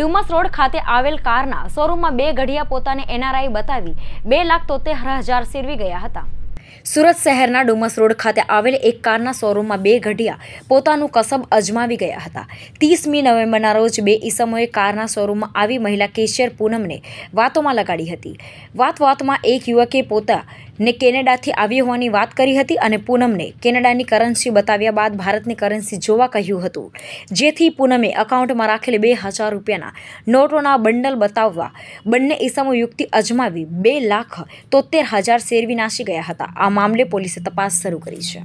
Dumas road ખાતે આવેલ કારના શોરૂમમાં બે ઘડિયા પોતાને એનઆરઆઈ બતાવી બે લાખ તોતેર હજાર સેરવી ગયા હતા સુરત શહેરના ડુમસ રોડ ખાતે આવેલ એક કારના શોરૂમમાં બે ઘડિયા પોતાનું કસબ અજમાવી ગયા હતા ત્રીસમી નવેમ્બરના રોજ બે ઈસમોએ કારના શોરૂમમાં આવી મહિલા કેશિયર પૂનમને વાતોમાં લગાડી હતી વાત વાતમાં એક યુવકે પોતા ને કેનેડાથી આવ્યો હોવાની વાત કરી હતી અને પૂનમને કેનેડાની કરન્સી બતાવ્યા બાદ ભારતની કરન્સી જોવા કહ્યું હતું જેથી પૂનમે અકાઉન્ટમાં રાખેલી બે હજાર રૂપિયાના નોટોના બંડલ બતાવવા બંને ઈસમો યુક્તિ અજમાવી બે લાખ તોતેર હજાર શેરવી નાસી ગયા હતા આ મામલે પોલીસે તપાસ શરૂ કરી છે